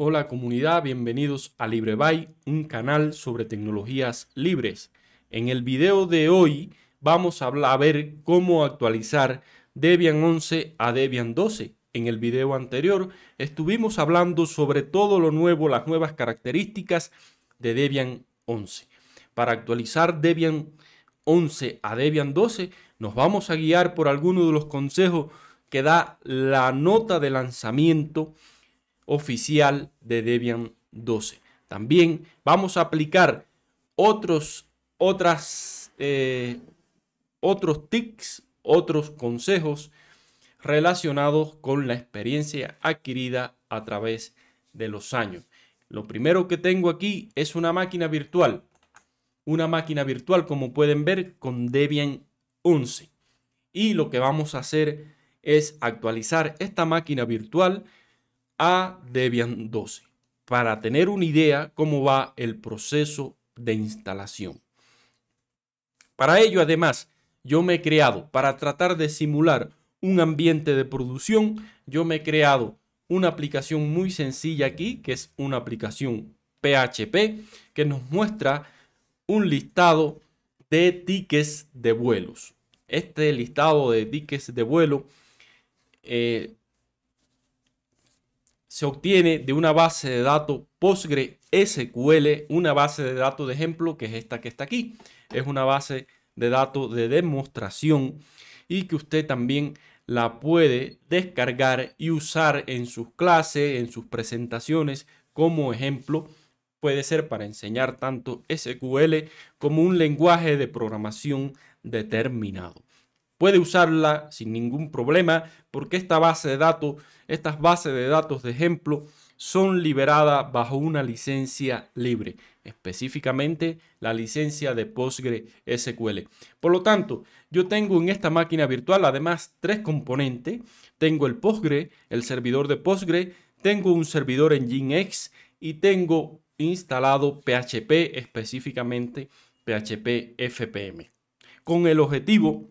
Hola comunidad, bienvenidos a LibreBay, un canal sobre tecnologías libres. En el video de hoy vamos a, ver cómo actualizar Debian 11 a Debian 12. En el video anterior estuvimos hablando sobre todo lo nuevo, las nuevas características de Debian 11. Para actualizar Debian 11 a Debian 12 nos vamos a guiar por algunos de los consejos que da la nota de lanzamiento oficial de Debian 12. También vamos a aplicar otros, otras, eh, otros tics, otros consejos relacionados con la experiencia adquirida a través de los años. Lo primero que tengo aquí es una máquina virtual. Una máquina virtual, como pueden ver, con Debian 11. Y lo que vamos a hacer es actualizar esta máquina virtual a Debian 12 para tener una idea cómo va el proceso de instalación. Para ello, además, yo me he creado, para tratar de simular un ambiente de producción, yo me he creado una aplicación muy sencilla aquí, que es una aplicación PHP, que nos muestra un listado de tickets de vuelos. Este listado de tickets de vuelo eh, se obtiene de una base de datos PostgreSQL, una base de datos de ejemplo, que es esta que está aquí. Es una base de datos de demostración y que usted también la puede descargar y usar en sus clases, en sus presentaciones como ejemplo. Puede ser para enseñar tanto SQL como un lenguaje de programación determinado puede usarla sin ningún problema porque esta base de datos, estas bases de datos de ejemplo son liberadas bajo una licencia libre, específicamente la licencia de PostgreSQL. Por lo tanto, yo tengo en esta máquina virtual además tres componentes. Tengo el Postgre, el servidor de Postgre, tengo un servidor en Nginx y tengo instalado PHP, específicamente PHP FPM, con el objetivo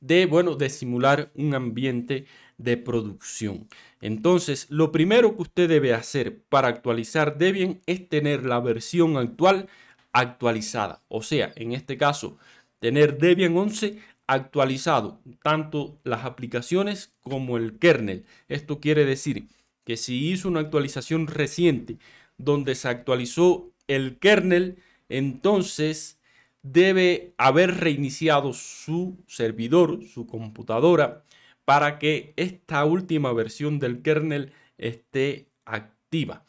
de, bueno, de simular un ambiente de producción. Entonces, lo primero que usted debe hacer para actualizar Debian es tener la versión actual actualizada. O sea, en este caso, tener Debian 11 actualizado, tanto las aplicaciones como el kernel. Esto quiere decir que si hizo una actualización reciente donde se actualizó el kernel, entonces debe haber reiniciado su servidor, su computadora, para que esta última versión del kernel esté activa.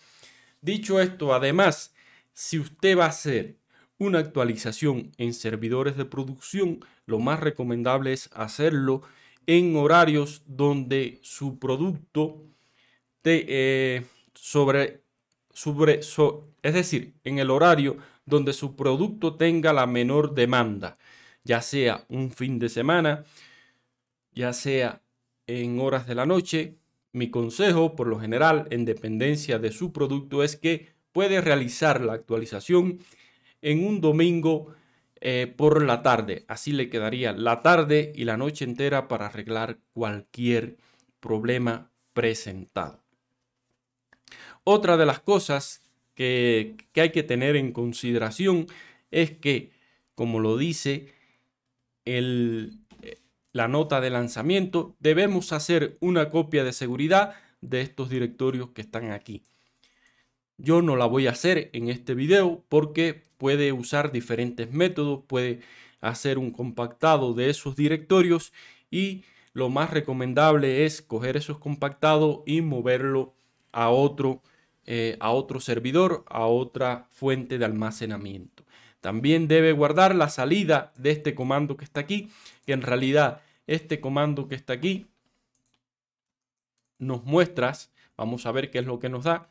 Dicho esto, además, si usted va a hacer una actualización en servidores de producción, lo más recomendable es hacerlo en horarios donde su producto eh, sobre, sobre es decir, en el horario donde su producto tenga la menor demanda, ya sea un fin de semana, ya sea en horas de la noche. Mi consejo, por lo general, en dependencia de su producto, es que puede realizar la actualización en un domingo eh, por la tarde. Así le quedaría la tarde y la noche entera para arreglar cualquier problema presentado. Otra de las cosas que, hay que tener en consideración es que, como lo dice eh, la nota de lanzamiento, debemos hacer una copia de seguridad de estos directorios que están aquí. Yo no la voy a hacer en este video porque puede usar diferentes métodos, puede hacer un compactado de esos directorios y lo más recomendable es coger esos compactados y moverlo a otro eh, a otro servidor, a otra fuente de almacenamiento. También debe guardar la salida de este comando que está aquí, que en realidad este comando que está aquí nos muestras, vamos a ver qué es lo que nos da.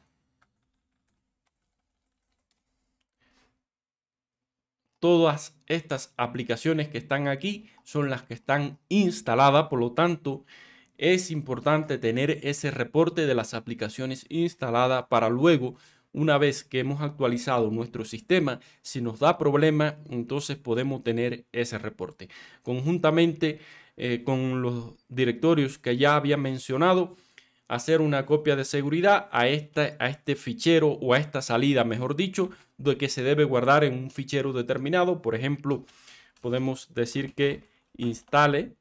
Todas estas aplicaciones que están aquí son las que están instaladas, por lo tanto, es importante tener ese reporte de las aplicaciones instaladas para luego, una vez que hemos actualizado nuestro sistema, si nos da problema, entonces podemos tener ese reporte. Conjuntamente eh, con los directorios que ya había mencionado, hacer una copia de seguridad a, a este fichero o a esta salida, mejor dicho, de que se debe guardar en un fichero determinado. Por ejemplo, podemos decir que instale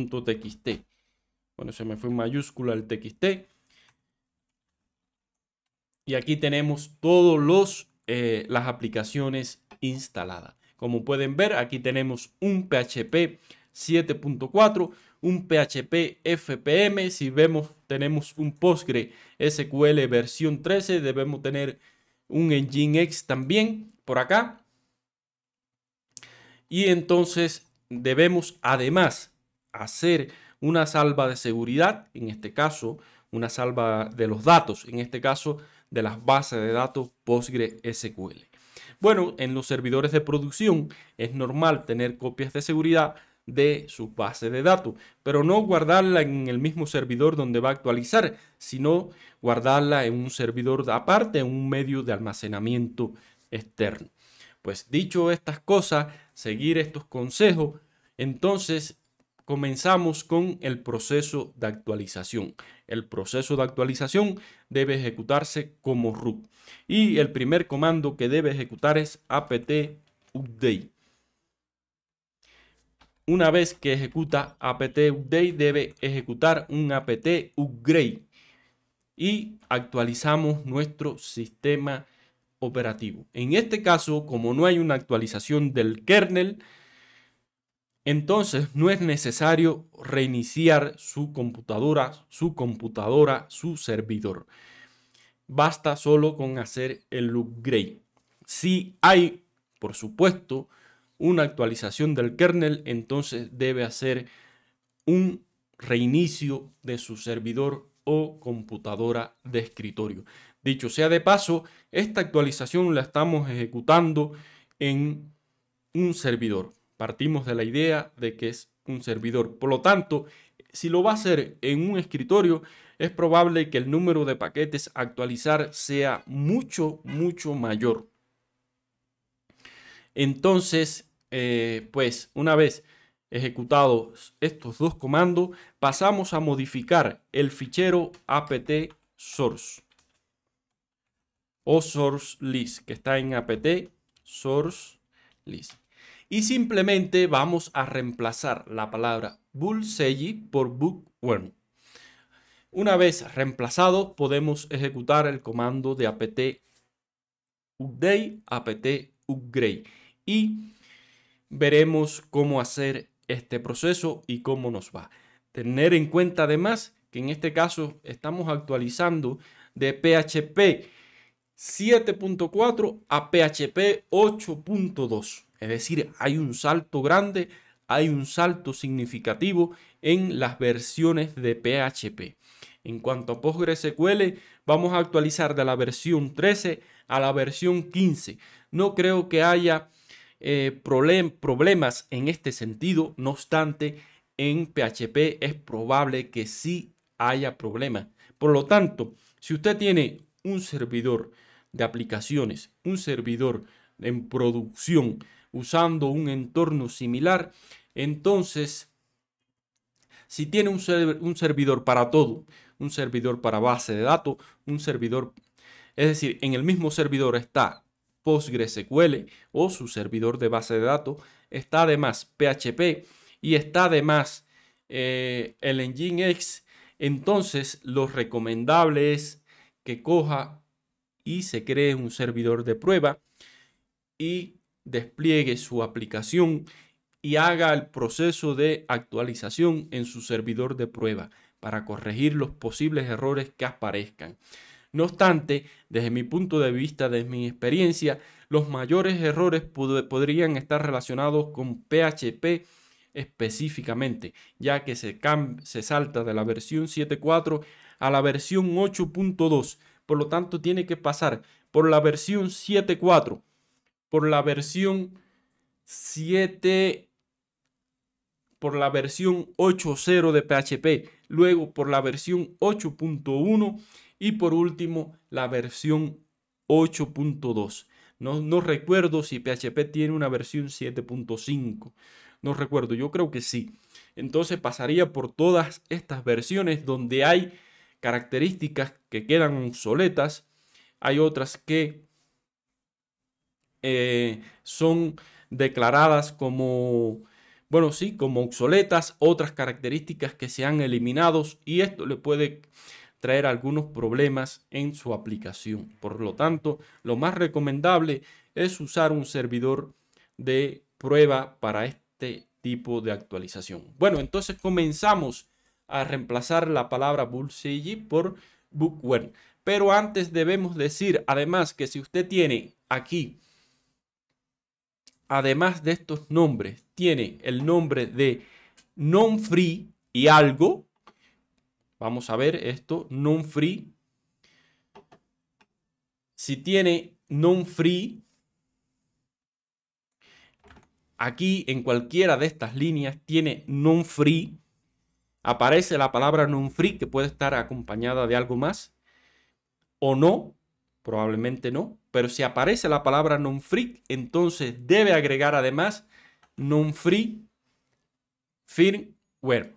.txt. Bueno, se me fue mayúscula el txt. Y aquí tenemos todas eh, las aplicaciones instaladas. Como pueden ver, aquí tenemos un PHP 7.4, un PHP FPM. Si vemos, tenemos un postgresql versión 13. Debemos tener un x también por acá. Y entonces debemos además hacer una salva de seguridad, en este caso, una salva de los datos, en este caso, de las bases de datos PostgreSQL. Bueno, en los servidores de producción es normal tener copias de seguridad de su base de datos, pero no guardarla en el mismo servidor donde va a actualizar, sino guardarla en un servidor aparte, en un medio de almacenamiento externo. Pues dicho estas cosas, seguir estos consejos, entonces comenzamos con el proceso de actualización. El proceso de actualización debe ejecutarse como root. Y el primer comando que debe ejecutar es apt update. Una vez que ejecuta apt update, debe ejecutar un apt upgrade. Y actualizamos nuestro sistema operativo. En este caso, como no hay una actualización del kernel, entonces no es necesario reiniciar su computadora, su computadora, su servidor. Basta solo con hacer el upgrade. Si hay, por supuesto, una actualización del kernel, entonces debe hacer un reinicio de su servidor o computadora de escritorio. Dicho sea de paso, esta actualización la estamos ejecutando en un servidor. Partimos de la idea de que es un servidor. Por lo tanto, si lo va a hacer en un escritorio, es probable que el número de paquetes a actualizar sea mucho, mucho mayor. Entonces, eh, pues una vez ejecutados estos dos comandos, pasamos a modificar el fichero apt source o source list que está en apt source list. Y simplemente vamos a reemplazar la palabra bullseye por bookworm. Una vez reemplazado, podemos ejecutar el comando de apt update, apt upgrade. Y veremos cómo hacer este proceso y cómo nos va. Tener en cuenta además que en este caso estamos actualizando de PHP 7.4 a PHP 8.2. Es decir, hay un salto grande, hay un salto significativo en las versiones de PHP. En cuanto a PostgreSQL, vamos a actualizar de la versión 13 a la versión 15. No creo que haya eh, problemas en este sentido, no obstante, en PHP es probable que sí haya problemas. Por lo tanto, si usted tiene un servidor de aplicaciones, un servidor en producción usando un entorno similar, entonces, si tiene un, un servidor para todo, un servidor para base de datos, un servidor, es decir, en el mismo servidor está PostgreSQL o su servidor de base de datos, está además PHP y está además eh, el engine x entonces lo recomendable es que coja y se cree un servidor de prueba y despliegue su aplicación y haga el proceso de actualización en su servidor de prueba para corregir los posibles errores que aparezcan. No obstante, desde mi punto de vista, desde mi experiencia, los mayores errores podrían estar relacionados con PHP específicamente, ya que se salta de la versión 7.4 a la versión 8.2, por lo tanto tiene que pasar por la versión 7.4 por la versión 7 por la versión 8.0 de PHP, luego por la versión 8.1 y por último la versión 8.2. No, no, recuerdo si PHP tiene una versión 7.5. No recuerdo, yo creo que sí. Entonces pasaría por todas estas versiones donde hay características que quedan obsoletas, hay otras que eh, son declaradas como, bueno, sí, como obsoletas, otras características que se han eliminado y esto le puede traer algunos problemas en su aplicación. Por lo tanto, lo más recomendable es usar un servidor de prueba para este tipo de actualización. Bueno, entonces comenzamos a reemplazar la palabra Bullsey por Bookware. Pero antes debemos decir, además, que si usted tiene aquí además de estos nombres, tiene el nombre de non-free y algo. Vamos a ver esto, non-free. Si tiene non-free, aquí en cualquiera de estas líneas tiene non-free. Aparece la palabra non-free que puede estar acompañada de algo más o no. Probablemente no, pero si aparece la palabra non-free, entonces debe agregar además non-free firmware.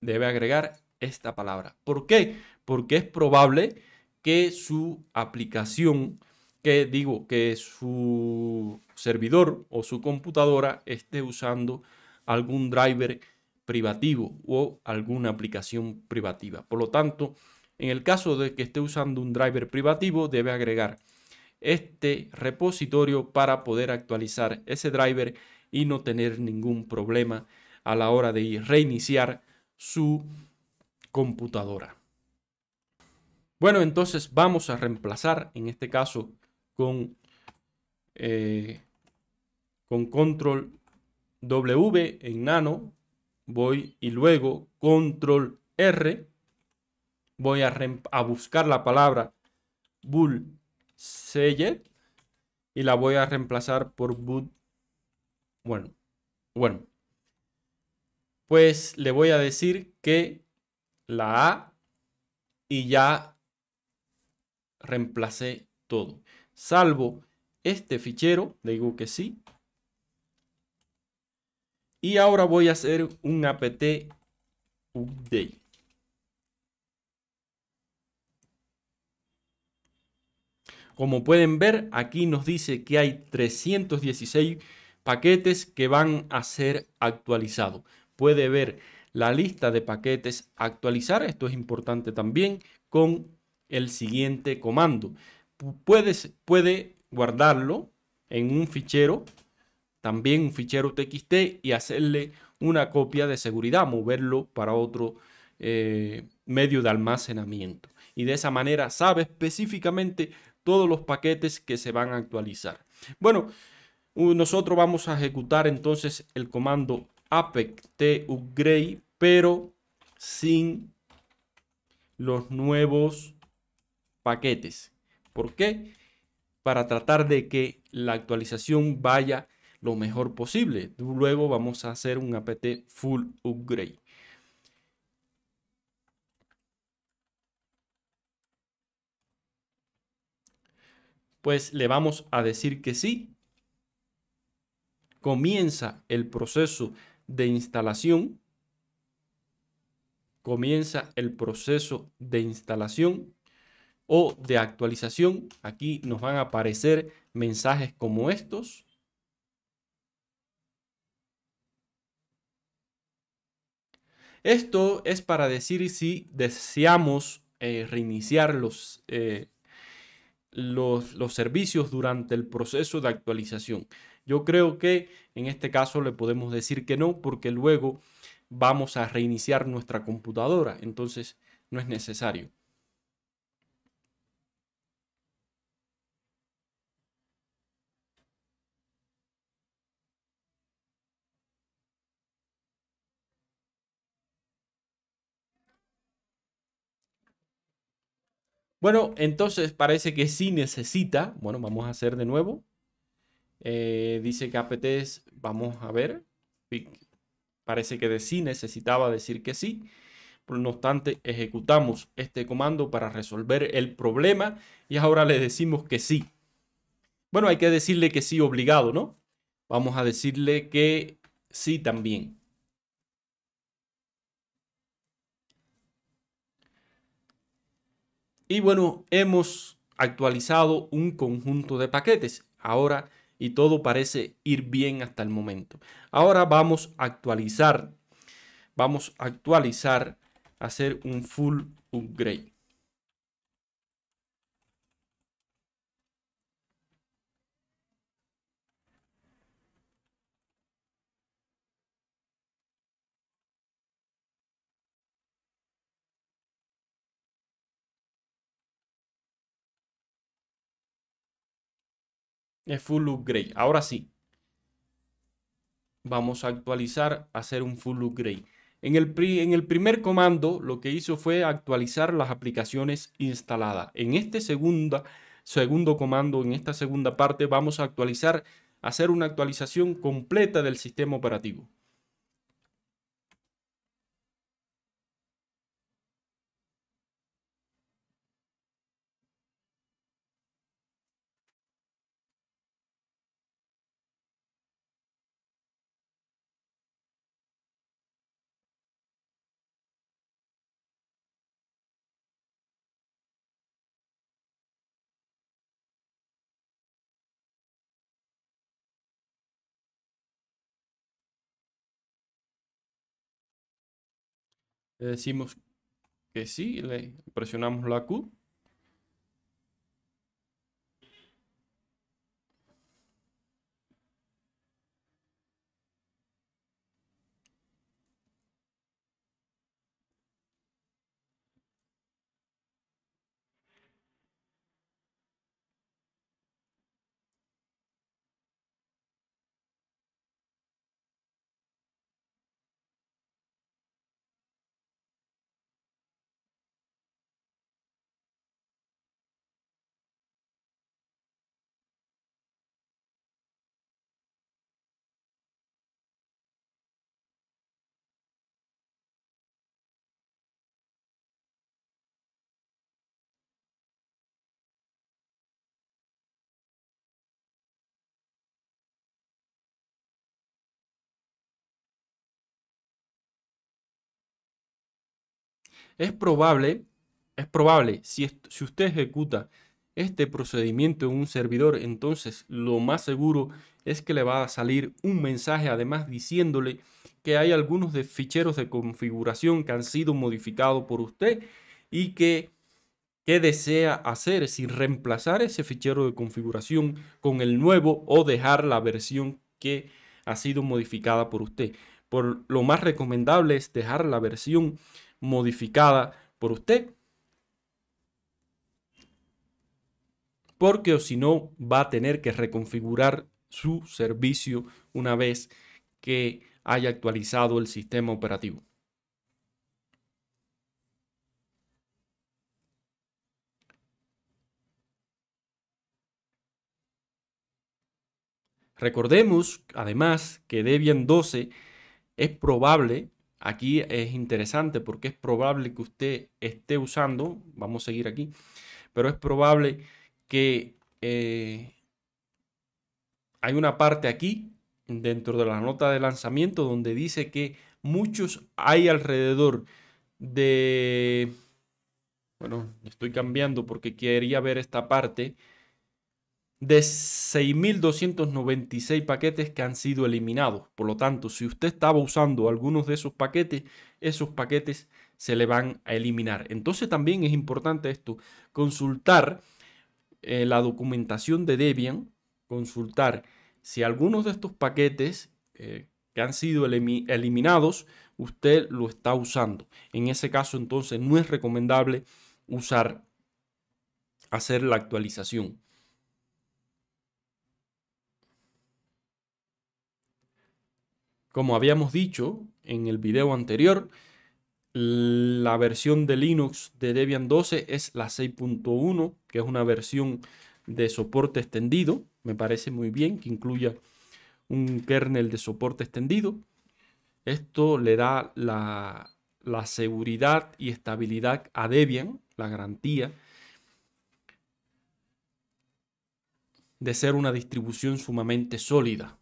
Debe agregar esta palabra. ¿Por qué? Porque es probable que su aplicación, que digo, que su servidor o su computadora esté usando algún driver privativo o alguna aplicación privativa. Por lo tanto, en el caso de que esté usando un driver privativo, debe agregar este repositorio para poder actualizar ese driver y no tener ningún problema a la hora de reiniciar su computadora. Bueno, entonces vamos a reemplazar en este caso con, eh, con control W en nano, voy y luego control R voy a, buscar la palabra bull y la voy a reemplazar por boot. Bueno, bueno. Pues le voy a decir que la A y ya reemplacé todo. Salvo este fichero, le digo que sí. Y ahora voy a hacer un apt update. Como pueden ver, aquí nos dice que hay 316 paquetes que van a ser actualizados. Puede ver la lista de paquetes actualizar, esto es importante también, con el siguiente comando. Puedes, puede guardarlo en un fichero, también un fichero TXT y hacerle una copia de seguridad, moverlo para otro eh, medio de almacenamiento. Y de esa manera sabe específicamente todos los paquetes que se van a actualizar. Bueno, nosotros vamos a ejecutar entonces el comando apt upgrade, pero sin los nuevos paquetes. ¿Por qué? Para tratar de que la actualización vaya lo mejor posible. Luego vamos a hacer un apt full upgrade. pues le vamos a decir que sí. Comienza el proceso de instalación. Comienza el proceso de instalación o de actualización. Aquí nos van a aparecer mensajes como estos. Esto es para decir si deseamos eh, reiniciar los, eh, los, servicios durante el proceso de actualización. Yo creo que en este caso le podemos decir que no porque luego vamos a reiniciar nuestra computadora, entonces no es necesario. Bueno, entonces parece que sí necesita. Bueno, vamos a hacer de nuevo. Eh, dice que APT es, vamos a ver. Parece que de sí necesitaba decir que sí. No obstante, ejecutamos este comando para resolver el problema y ahora le decimos que sí. Bueno, hay que decirle que sí obligado, ¿no? Vamos a decirle que sí también. Y bueno, hemos actualizado un conjunto de paquetes. Ahora, y todo parece ir bien hasta el momento. Ahora vamos a actualizar. Vamos a actualizar, hacer un full upgrade. Es full look gray. Ahora sí. Vamos a actualizar, hacer un full look gray. En el, en el primer comando lo que hizo fue actualizar las aplicaciones instaladas. En este segundo comando, en esta segunda parte, vamos a actualizar, hacer una actualización completa del sistema operativo. Le decimos que sí, le presionamos la Q Es probable, es probable, si, si usted ejecuta este procedimiento en un servidor, entonces lo más seguro es que le va a salir un mensaje además diciéndole que hay algunos de ficheros de configuración que han sido modificados por usted y que, qué desea hacer si reemplazar ese fichero de configuración con el nuevo o dejar la versión que ha sido modificada por usted. Por lo más recomendable es dejar la versión modificada por usted. Porque o si no, va a tener que reconfigurar su servicio una vez que haya actualizado el sistema operativo. Recordemos, además, que Debian 12 es probable Aquí es interesante porque es probable que usted esté usando, vamos a seguir aquí, pero es probable que eh, hay una parte aquí dentro de la nota de lanzamiento donde dice que muchos hay alrededor de... Bueno, estoy cambiando porque quería ver esta parte de 6.296 paquetes que han sido eliminados. Por lo tanto, si usted estaba usando algunos de esos paquetes, esos paquetes se le van a eliminar. Entonces también es importante esto, consultar eh, la documentación de Debian, consultar si algunos de estos paquetes eh, que han sido eliminados, usted lo está usando. En ese caso, entonces, no es recomendable usar, hacer la actualización. Como habíamos dicho en el video anterior, la versión de Linux de Debian 12 es la 6.1, que es una versión de soporte extendido. Me parece muy bien que incluya un kernel de soporte extendido. Esto le da la, la seguridad y estabilidad a Debian, la garantía de ser una distribución sumamente sólida.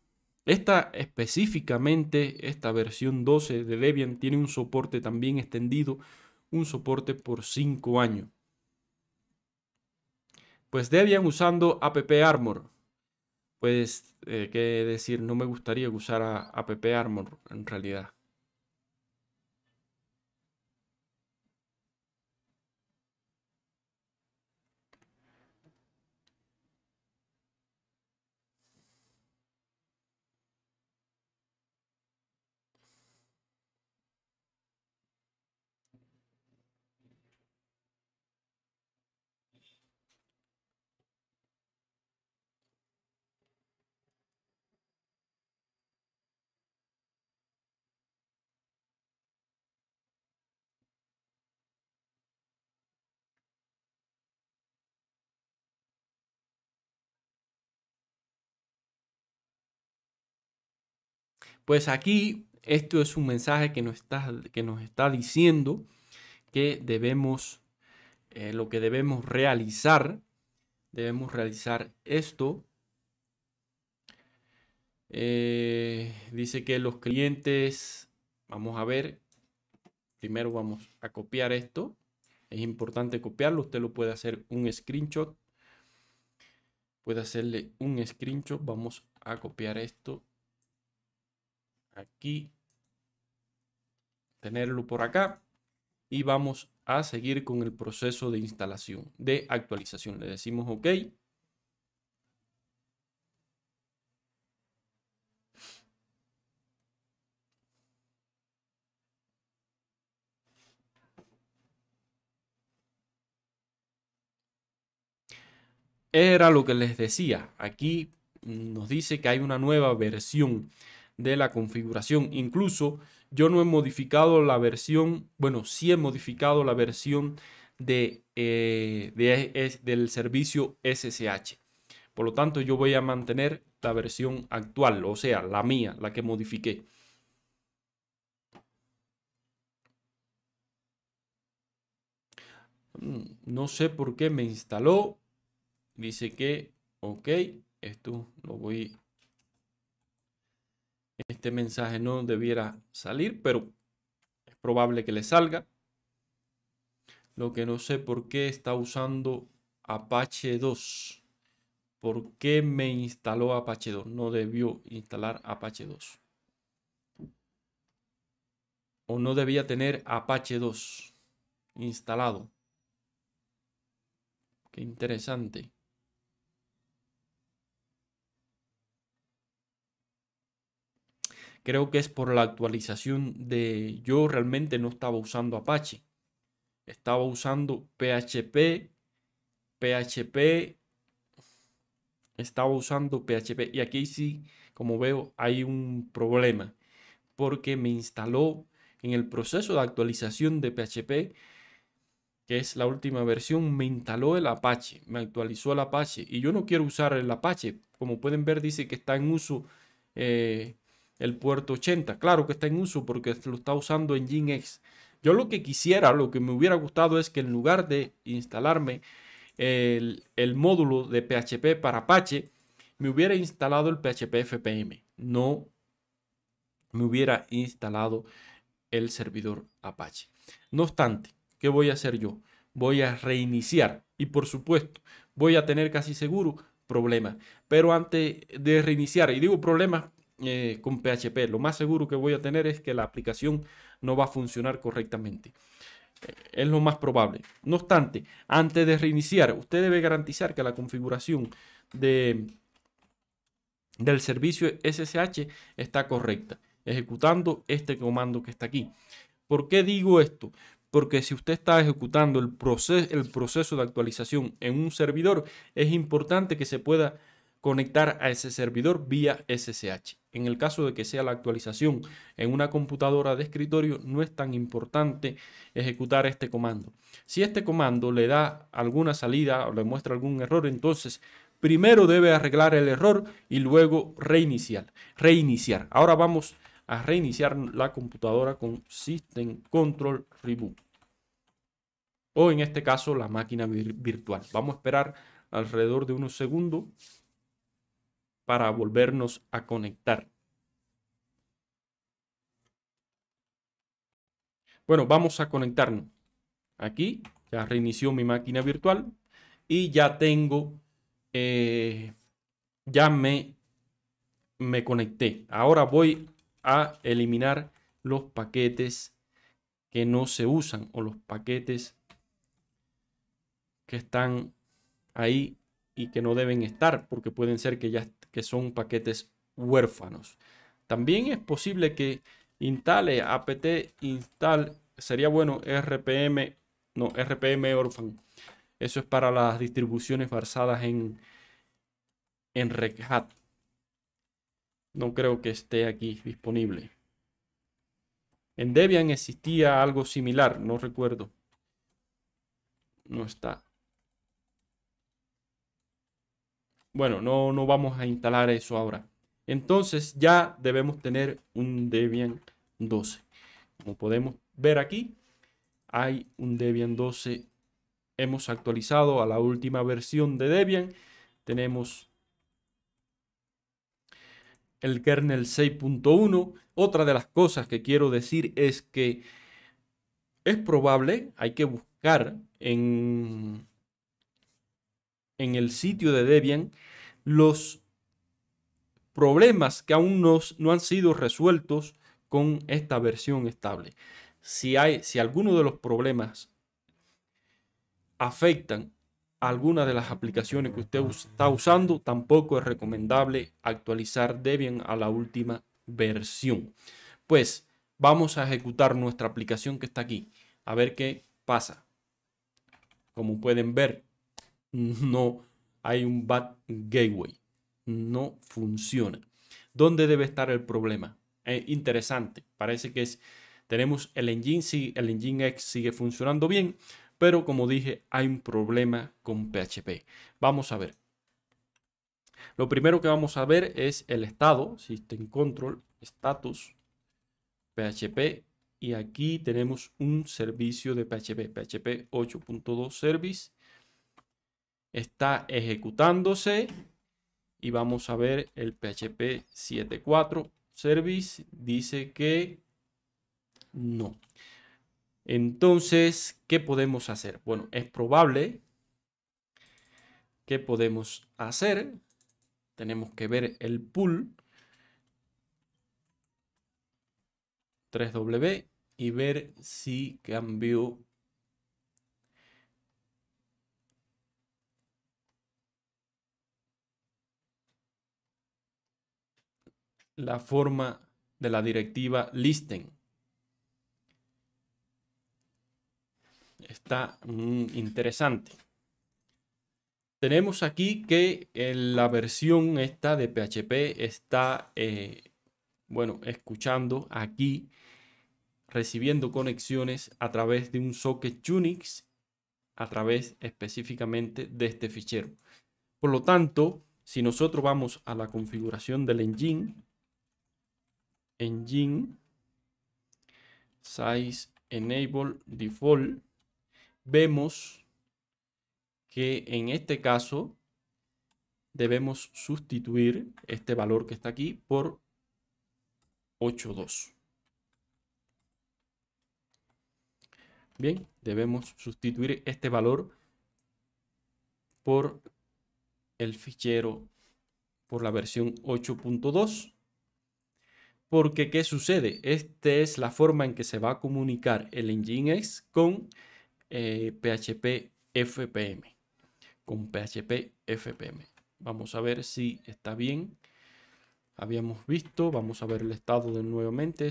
Esta específicamente, esta versión 12 de Debian tiene un soporte también extendido, un soporte por 5 años. Pues Debian usando App Armor. Pues, eh, qué decir, no me gustaría usar usara App Armor en realidad. Pues aquí esto es un mensaje que nos está, que nos está diciendo que debemos, eh, lo que debemos realizar, debemos realizar esto. Eh, dice que los clientes, vamos a ver, primero vamos a copiar esto. Es importante copiarlo, usted lo puede hacer un screenshot. Puede hacerle un screenshot, vamos a copiar esto aquí, tenerlo por acá y vamos a seguir con el proceso de instalación, de actualización. Le decimos OK. Era lo que les decía. Aquí nos dice que hay una nueva versión de la configuración. Incluso yo no he modificado la versión, bueno, si he modificado la versión de, eh, de e, es, del servicio SSH. Por lo tanto, yo voy a mantener la versión actual, o sea, la mía, la que modifiqué. Mm, no sé por qué me instaló. Dice que, ok, esto lo voy este mensaje no debiera salir, pero es probable que le salga. Lo que no sé por qué está usando Apache 2. ¿Por qué me instaló Apache 2? No debió instalar Apache 2. O no debía tener Apache 2 instalado. Qué interesante. Creo que es por la actualización de... Yo realmente no estaba usando Apache. Estaba usando PHP, PHP, estaba usando PHP. Y aquí sí, como veo, hay un problema. Porque me instaló en el proceso de actualización de PHP, que es la última versión, me instaló el Apache, me actualizó el Apache. Y yo no quiero usar el Apache. Como pueden ver, dice que está en uso eh, el puerto 80. Claro que está en uso porque lo está usando en Yo lo que quisiera, lo que me hubiera gustado es que en lugar de instalarme el, el módulo de PHP para Apache, me hubiera instalado el PHP FPM. No me hubiera instalado el servidor Apache. No obstante, ¿qué voy a hacer yo? Voy a reiniciar y por supuesto voy a tener casi seguro problemas. Pero antes de reiniciar, y digo problemas eh, con PHP. Lo más seguro que voy a tener es que la aplicación no va a funcionar correctamente. Eh, es lo más probable. No obstante, antes de reiniciar, usted debe garantizar que la configuración de, del servicio SSH está correcta, ejecutando este comando que está aquí. ¿Por qué digo esto? Porque si usted está ejecutando el, el proceso de actualización en un servidor, es importante que se pueda conectar a ese servidor vía SSH. En el caso de que sea la actualización en una computadora de escritorio, no es tan importante ejecutar este comando. Si este comando le da alguna salida o le muestra algún error, entonces primero debe arreglar el error y luego reiniciar. reiniciar. Ahora vamos a reiniciar la computadora con System Control Reboot. O en este caso la máquina virtual. Vamos a esperar alrededor de unos segundos para volvernos a conectar. Bueno, vamos a conectarnos. Aquí ya reinició mi máquina virtual y ya tengo, eh, ya me, me conecté. Ahora voy a eliminar los paquetes que no se usan o los paquetes que están ahí y que no deben estar porque pueden ser que ya que son paquetes huérfanos. También es posible que instale apt install, sería bueno rpm, no, rpm orphan. Eso es para las distribuciones basadas en, en Red Hat. No creo que esté aquí disponible. En Debian existía algo similar, no recuerdo. No está. Bueno, no, no vamos a instalar eso ahora. Entonces ya debemos tener un Debian 12. Como podemos ver aquí, hay un Debian 12. Hemos actualizado a la última versión de Debian. Tenemos el kernel 6.1. Otra de las cosas que quiero decir es que es probable, hay que buscar en, en el sitio de Debian los problemas que aún no, han sido resueltos con esta versión estable. Si, hay, si alguno de los problemas afectan a alguna de las aplicaciones que usted está usando, tampoco es recomendable actualizar Debian a la última versión. Pues vamos a ejecutar nuestra aplicación que está aquí, a ver qué pasa. Como pueden ver, no hay un bad gateway, no funciona. ¿Dónde debe estar el problema? Eh, interesante, parece que es, tenemos el engine, el engine X sigue funcionando bien, pero como dije, hay un problema con PHP. Vamos a ver. Lo primero que vamos a ver es el estado, System Control, Status, PHP, y aquí tenemos un servicio de PHP, PHP 8.2 Service, está ejecutándose y vamos a ver el PHP 7.4 service dice que no. Entonces, ¿qué podemos hacer? Bueno, es probable que podemos hacer. Tenemos que ver el pool 3W y ver si cambió la forma de la directiva listen. Está mm, interesante. Tenemos aquí que en eh, la versión esta de PHP está, eh, bueno, escuchando aquí, recibiendo conexiones a través de un socket Unix, a través específicamente de este fichero. Por lo tanto, si nosotros vamos a la configuración del engine, engine size enable default vemos que en este caso debemos sustituir este valor que está aquí por 82 bien debemos sustituir este valor por el fichero por la versión 8.2 porque, ¿qué sucede? Esta es la forma en que se va a comunicar el Nginx con eh, PHP FPM. Con PHP FPM. Vamos a ver si está bien. Habíamos visto, vamos a ver el estado de nuevamente.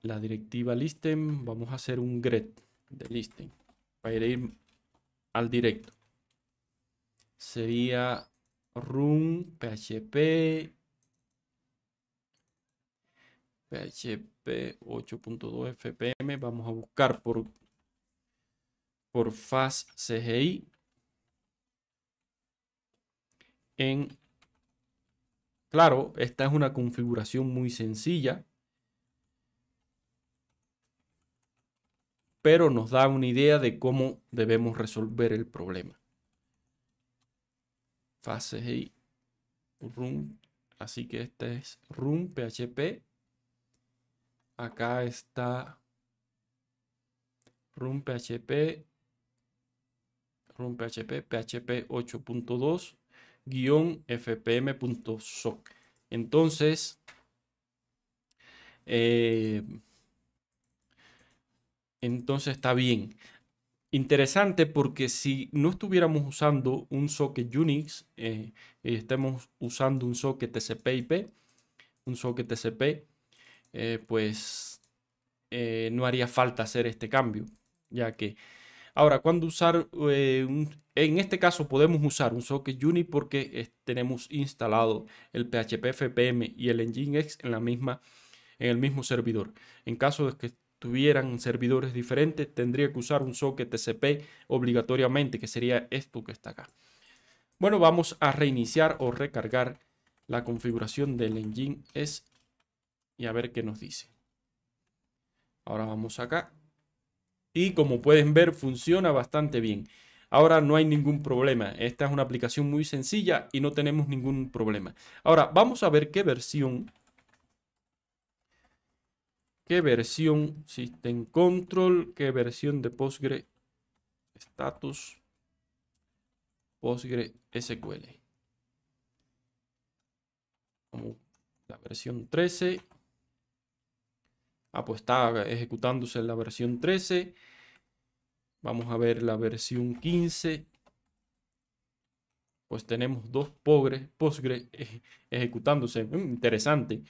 la directiva listen, vamos a hacer un grep de listen para ir al directo. Sería run php PHP 8.2 FPM. Vamos a buscar por, por fast CGI en Claro, esta es una configuración muy sencilla, pero nos da una idea de cómo debemos resolver el problema. Fase así que este es run php Acá está run PHP, run PHP, PHP 8.2, guión fpm.soc. Entonces, eh, entonces está bien. Interesante porque si no estuviéramos usando un socket Unix, eh, estemos usando un socket TCP/IP, un socket TCP, eh, pues eh, no haría falta hacer este cambio, ya que... Ahora, cuando usar, eh, en este caso podemos usar un socket unix porque tenemos instalado el PHP FPM y el Nginx en, la misma, en el mismo servidor. En caso de que tuvieran servidores diferentes, tendría que usar un socket TCP obligatoriamente, que sería esto que está acá. Bueno, vamos a reiniciar o recargar la configuración del engine Nginx y a ver qué nos dice. Ahora vamos acá. Y como pueden ver, funciona bastante bien. Ahora no hay ningún problema. Esta es una aplicación muy sencilla y no tenemos ningún problema. Ahora vamos a ver qué versión. ¿Qué versión System Control? ¿Qué versión de Postgre Status? Postgre la versión 13. Ah, pues está ejecutándose la versión 13. Vamos a ver la versión 15. Pues tenemos dos Postgres, ejecutándose. Mm, interesante.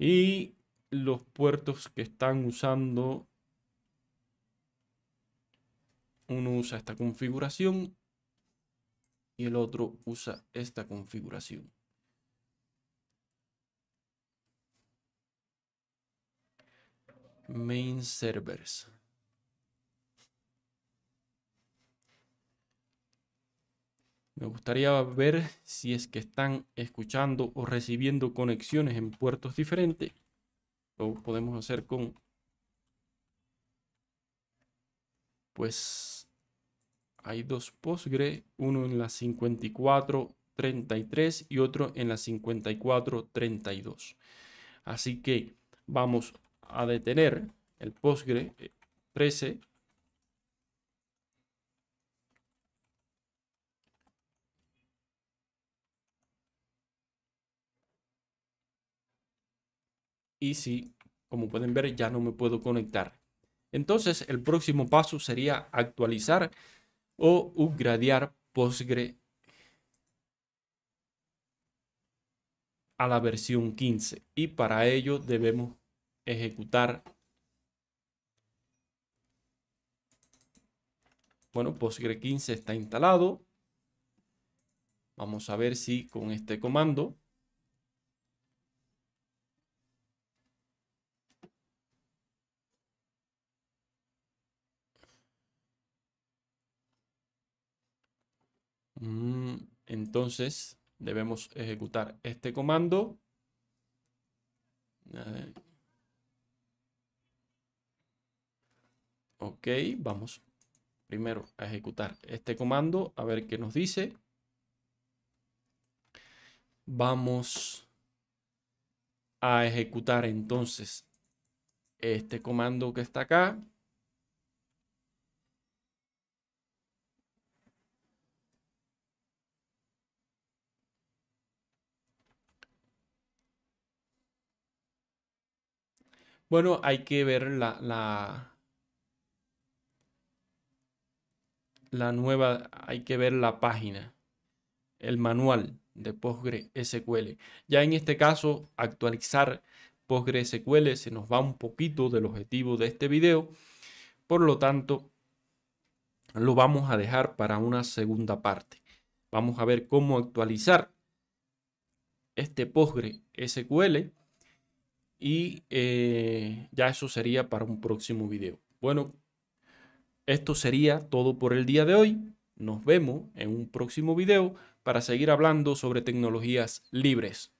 Y los puertos que están usando. Uno usa esta configuración y el otro usa esta configuración. main servers. Me gustaría ver si es que están escuchando o recibiendo conexiones en puertos diferentes. Lo podemos hacer con pues hay dos Postgre, uno en la 5433 y otro en la 5432. Así que vamos a detener el Postgre 13 eh, y si, como pueden ver, ya no me puedo conectar. Entonces, el próximo paso sería actualizar o upgradear Postgre a la versión 15 y para ello debemos ejecutar. Bueno, Postgre 15 está instalado. Vamos a ver si con este comando mm, Entonces debemos ejecutar este comando. Ok, vamos primero a ejecutar este comando, a ver qué nos dice. Vamos a ejecutar entonces este comando que está acá. Bueno, hay que ver la, la, la nueva, hay que ver la página, el manual de PostgreSQL. Ya en este caso, actualizar PostgreSQL se nos va un poquito del objetivo de este video. Por lo tanto, lo vamos a dejar para una segunda parte. Vamos a ver cómo actualizar este PostgreSQL y eh, ya eso sería para un próximo video. Bueno, esto sería todo por el día de hoy. Nos vemos en un próximo video para seguir hablando sobre tecnologías libres.